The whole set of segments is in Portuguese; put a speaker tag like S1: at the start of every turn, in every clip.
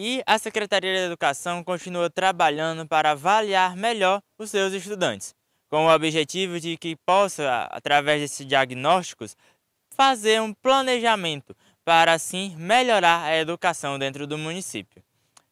S1: E a Secretaria da Educação continua trabalhando para avaliar melhor os seus estudantes, com o objetivo de que possa, através desses diagnósticos, fazer um planejamento para assim melhorar a educação dentro do município.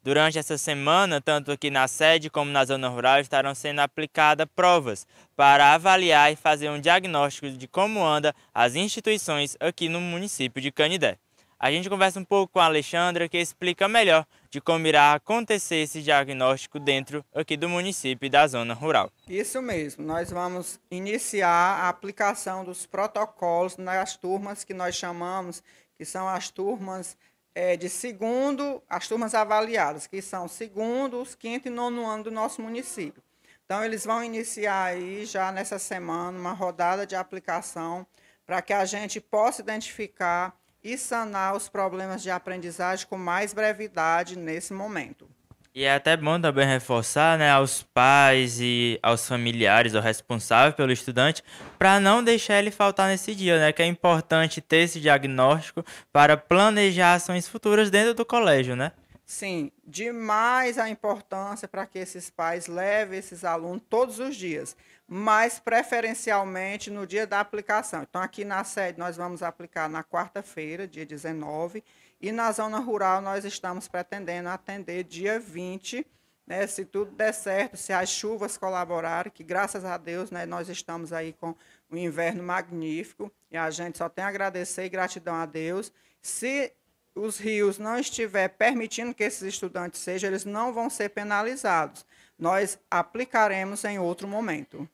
S1: Durante essa semana, tanto aqui na sede como na zona rural, estarão sendo aplicadas provas para avaliar e fazer um diagnóstico de como anda as instituições aqui no município de Canidé. A gente conversa um pouco com a Alexandra, que explica melhor de como irá acontecer esse diagnóstico dentro aqui do município e da zona rural.
S2: Isso mesmo, nós vamos iniciar a aplicação dos protocolos nas turmas que nós chamamos, que são as turmas é, de segundo, as turmas avaliadas, que são segundo, os quinto e nono ano do nosso município. Então, eles vão iniciar aí já nessa semana uma rodada de aplicação para que a gente possa identificar e sanar os problemas de aprendizagem com mais brevidade nesse momento.
S1: E é até bom também reforçar né, aos pais e aos familiares, ao responsável pelo estudante, para não deixar ele faltar nesse dia, né? Que é importante ter esse diagnóstico para planejar ações futuras dentro do colégio, né?
S2: Sim, demais a importância para que esses pais levem esses alunos todos os dias, mas preferencialmente no dia da aplicação. Então, aqui na sede, nós vamos aplicar na quarta-feira, dia 19, e na zona rural, nós estamos pretendendo atender dia 20, né, se tudo der certo, se as chuvas colaborarem, que graças a Deus né, nós estamos aí com um inverno magnífico, e a gente só tem a agradecer e gratidão a Deus. Se os rios não estiver permitindo que esses estudantes sejam, eles não vão ser penalizados. Nós aplicaremos em outro momento.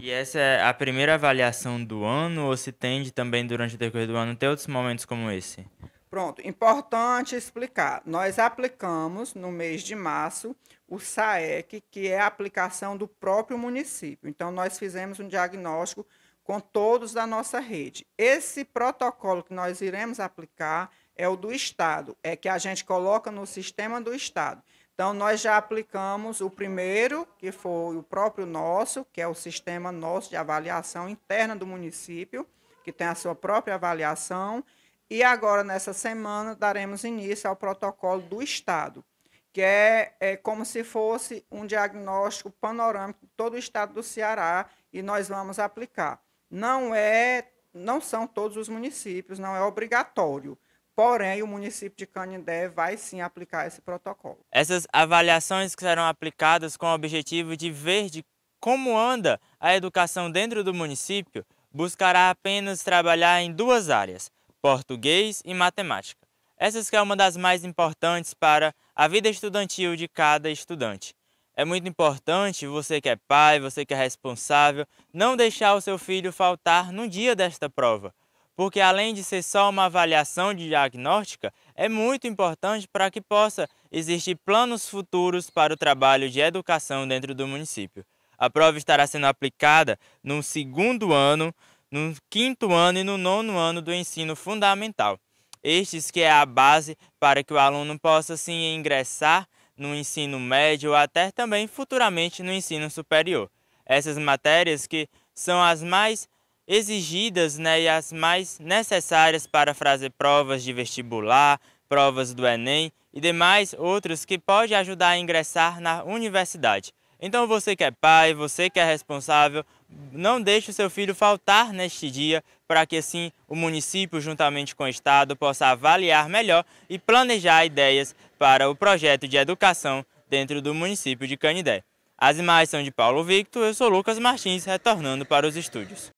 S1: E essa é a primeira avaliação do ano ou se tende também durante o decorrer do ano ter outros momentos como esse?
S2: Pronto, importante explicar. Nós aplicamos no mês de março o SAEC, que é a aplicação do próprio município. Então, nós fizemos um diagnóstico com todos da nossa rede. Esse protocolo que nós iremos aplicar é o do Estado, é que a gente coloca no sistema do Estado. Então, nós já aplicamos o primeiro, que foi o próprio nosso, que é o sistema nosso de avaliação interna do município, que tem a sua própria avaliação. E agora, nessa semana, daremos início ao protocolo do Estado, que é, é como se fosse um diagnóstico panorâmico de todo o estado do Ceará, e nós vamos aplicar não é, não são todos os municípios, não é obrigatório. Porém, o município de Canindé vai sim aplicar esse protocolo.
S1: Essas avaliações que serão aplicadas com o objetivo de ver de como anda a educação dentro do município buscará apenas trabalhar em duas áreas, português e matemática. Essas que é uma das mais importantes para a vida estudantil de cada estudante. É muito importante, você que é pai, você que é responsável, não deixar o seu filho faltar no dia desta prova, porque além de ser só uma avaliação de diagnóstica, é muito importante para que possa existir planos futuros para o trabalho de educação dentro do município. A prova estará sendo aplicada no segundo ano, no quinto ano e no nono ano do ensino fundamental. Estes que é a base para que o aluno possa sim ingressar no ensino médio ou até também futuramente no ensino superior. Essas matérias que são as mais exigidas né, e as mais necessárias para fazer provas de vestibular, provas do Enem e demais outros que pode ajudar a ingressar na universidade. Então você que é pai, você que é responsável, não deixe o seu filho faltar neste dia, para que assim o município, juntamente com o Estado, possa avaliar melhor e planejar ideias para o projeto de educação dentro do município de Canidé. As imagens são de Paulo Victor, eu sou Lucas Martins, retornando para os estúdios.